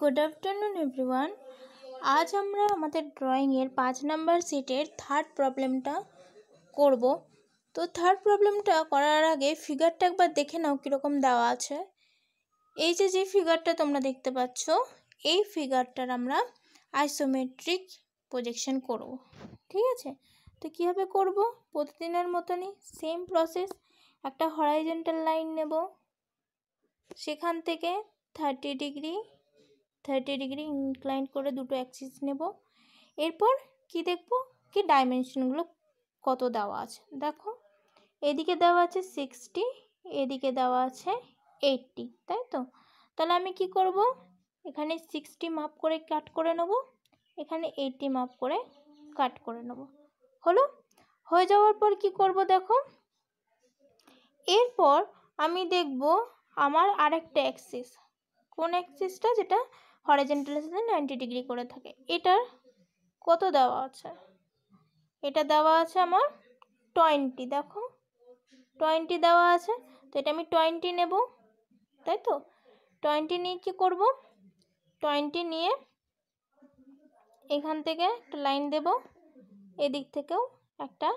good afternoon everyone আজ আমরা আমাদের ড্রয়িংয়ের পাঁচ নাম্বার সিটের থার্ড প্রবলেমটা করব তো থার্ড প্রবলেমটা করার আগে ফিগারটা একবার দেখে নাও কীরকম দেওয়া আছে এই যে যে ফিগারটা তোমরা দেখতে পাচ্ছ এই ফিগারটার আমরা আইসোমেট্রিক প্রজেকশন করব ঠিক আছে তো কীভাবে করব প্রতিদিনের মতনই সেম প্রসেস একটা হরাইজেন্টাল লাইন নেব সেখান থেকে thirty degree thirty degree incline করে দুটো অ্যাক্সিস নেব এরপর কি দেখব কি ডাইমেনশনগুলো কত দেওয়া আছে দেখো এদিকে দেওয়া আছে সিক্সটি এদিকে দেওয়া আছে এইটটি তাই তো তাহলে আমি কি করব এখানে সিক্সটি মাপ করে কাট করে নেব এখানে এইটটি মাপ করে কাট করে নেব হলো হয়ে যাওয়ার পর কি করব দেখো এরপর আমি দেখব আমার আরেকটা অ্যাক্সিস কোন অ্যাক্সিসটা যেটা হরিজেন্টাল সাথে নাইনটি ডিগ্রি করে থাকে এটার কত দেওয়া আছে এটা দেওয়া আছে আমার টোয়েন্টি দেখো টোয়েন্টি দেওয়া আছে তো এটা আমি টোয়েন্টি নেব তাই তো টোয়েন্টি নিয়ে কী করবো টোয়েন্টি নিয়ে এখান থেকে একটা লাইন দেব এদিক থেকেও একটা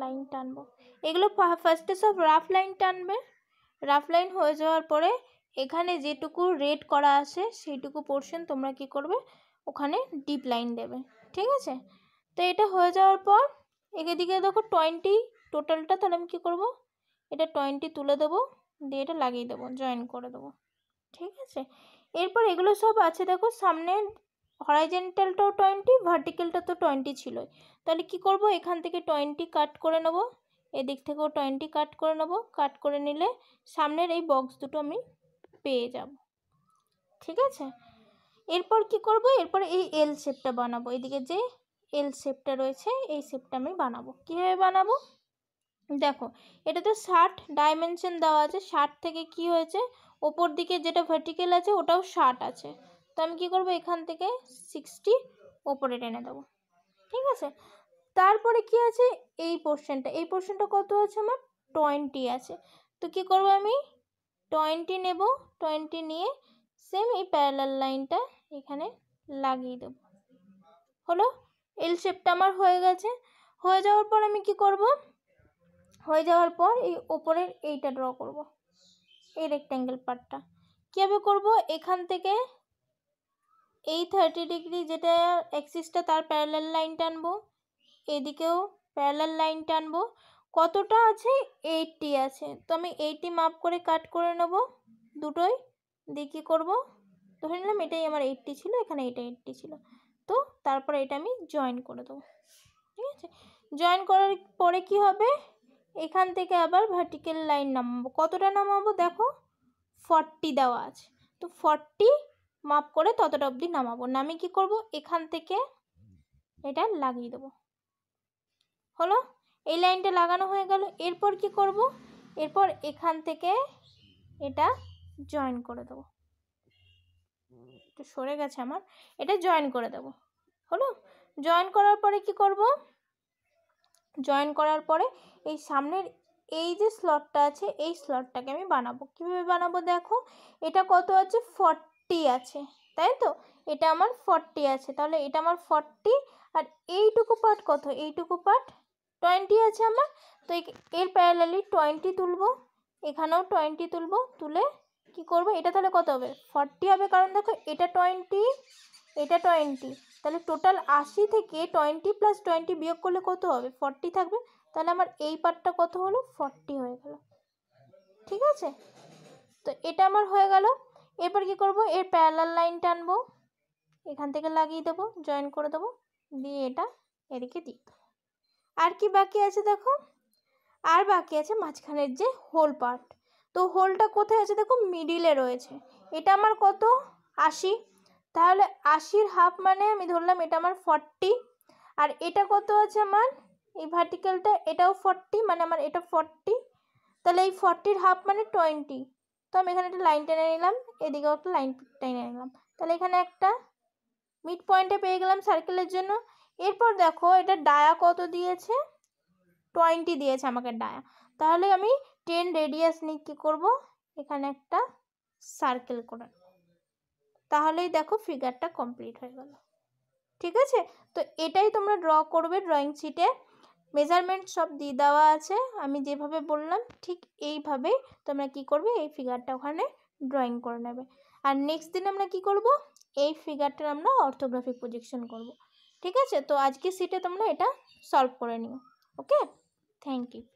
লাইন টানবো এগুলো ফার্স্টে সব রাফ লাইন টানবে রাফ লাইন হয়ে যাওয়ার পরে এখানে যেটুকু রেড করা আছে সেইটুকু পোর্শন তোমরা কি করবে ওখানে ডিপ লাইন দেবে ঠিক আছে তো এটা হয়ে যাওয়ার পর এদিকে দেখো টোয়েন্টি টোটালটা তাহলে আমি কী করবো এটা টোয়েন্টি তুলে দেবো দিয়ে এটা লাগিয়ে দেবো জয়েন করে দেবো ঠিক আছে এরপর এগুলো সব আছে দেখো সামনে হরাইজেন্টালটাও টোয়েন্টি ভার্টিক্যালটা তো টোয়েন্টি ছিলই তাহলে কি করব এখান থেকে টোয়েন্টি কাট করে নেবো এদিক থেকেও টোয়েন্টি কাট করে নেবো কাট করে নিলে সামনের এই বক্স দুটো আমি পেয়ে যাব ঠিক আছে এরপর কি করব এরপর এই এল শেপটা বানাবো এদিকে যে এল শেপটা রয়েছে এই শেপটা আমি বানাবো কীভাবে বানাবো দেখো এটা তো ষাট ডাইমেনশন দেওয়া আছে ষাট থেকে কি হয়েছে ওপর দিকে যেটা ভার্টিক্যাল আছে ওটাও ষাট আছে তো আমি কী করবো এখান থেকে সিক্সটি ওপরে টেনে দেবো ঠিক আছে তারপরে কি আছে এই পোর্শনটা এই পোর্শনটা কত আছে আমার টোয়েন্টি আছে তো কি করব আমি টোয়েন্টি নেব টোয়েন্টি নিয়ে সেম এই প্যারালাল লাইনটা এখানে লাগিয়ে দেব হলো এল শেপটা আমার হয়ে গেছে হয়ে যাওয়ার পর আমি কি করব হয়ে যাওয়ার পর এই ওপরের এইটা ড্র করব এই রেক্ট্যাঙ্গেল পার্টটা কীভাবে করব এখান থেকে এই থার্টি ডিগ্রি যেটা অ্যাক্সিসটা তার প্যারালাল লাইন টানবো এদিকেও প্যারালাল লাইন টানবো কতটা আছে এইটটি আছে তো আমি এইটটি মাপ করে কাট করে নেব দুটোই দিয়ে কী করবো ধরে নিলাম এটাই আমার এইটটি ছিল এখানে এটা এইটটি ছিল তো তারপরে এটা আমি জয়েন করে দেবো ঠিক আছে জয়েন করার পরে কি হবে এখান থেকে আবার ভার্টিক্যাল লাইন নামাবো কতটা নামাবো দেখো ফর্টি দেওয়া আছে তো ফর্টি মাপ করে ততটা অবধি নামাবো নামিয়ে কি করব এখান থেকে এটা লাগিয়ে দেবো হলো এই লাইনটা লাগানো হয়ে গেল এরপর কি করব এরপর এখান থেকে এটা জয়েন করে দেবো একটু সরে গেছে আমার এটা জয়েন করে দেবো হলো জয়েন করার পরে কি করব জয়েন করার পরে এই সামনের এই যে স্লটটা আছে এই স্লটটাকে আমি বানাবো কীভাবে বানাবো দেখো এটা কত আছে ফর্টি আছে তাই তো এটা আমার ফর্টি আছে তাহলে এটা আমার ফর্টি আর এইটুকু পার্ট কত এইটুকু পার্ট টোয়েন্টি আছে আমার তো এর প্যারালালি টোয়েন্টি তুলবো এখানেও টোয়েন্টি তুলবো তুলে কি করব এটা তাহলে কত হবে ফর্টি হবে কারণ দেখো এটা টোয়েন্টি এটা টোয়েন্টি তাহলে টোটাল আশি থেকে টোয়েন্টি প্লাস টোয়েন্টি বিয়োগ করলে কত হবে ফর্টি থাকবে তাহলে আমার এই পার্টটা কত হলো ফর্টি হয়ে গেল ঠিক আছে তো এটা আমার হয়ে গেল এরপর কি করব এর প্যারালাল লাইন টানবো এখান থেকে লাগিয়ে দেবো জয়েন করে দেবো দিয়ে এটা এদিকে দিই আর কি বাকি আছে দেখো আর বাকি আছে মাঝখানের যে হোল পার্ট তো হোলটা কোথায় আছে দেখো মিডিলে রয়েছে এটা আমার কত আশি তাহলে আশির হাফ মানে আমি ধরলাম এটা আমার ফর্টি আর এটা কত আছে আমার এই ভার্টিক্যালটা এটাও ফর্টি মানে আমার এটা ফর্টি তাহলে এই ফর্টির হাফ মানে টোয়েন্টি তো আমি এখানে একটা লাইন টেনে নিলাম এদিকেও একটা লাইন টেনে নিলাম তাহলে এখানে একটা মিড পয়েন্টে পেয়ে গেলাম সার্কেলের জন্য এরপর দেখো এটা ডায়া কত দিয়েছে টোয়েন্টি দিয়েছে আমাকে ডায়া তাহলে আমি টেন রেডিয়াস নিয়ে কী করবো এখানে একটা সার্কেল করে তাহলেই দেখো ফিগারটা কমপ্লিট হয়ে গেল ঠিক আছে তো এটাই তোমরা ড্র করবে ড্রয়িং শিটে মেজারমেন্ট সব দিয়ে দেওয়া আছে আমি যেভাবে বললাম ঠিক এইভাবেই তোমরা কি করবে এই ফিগারটা ওখানে ড্রয়িং করে নেবে আর নেক্সট দিন আমরা কি করব এই ফিগারটার আমরা অর্থোগ্রাফিক প্রজেকশন করব ঠিক আছে তো আজকে সিটে তোমরা এটা সলভ করে নিও ওকে থ্যাংক ইউ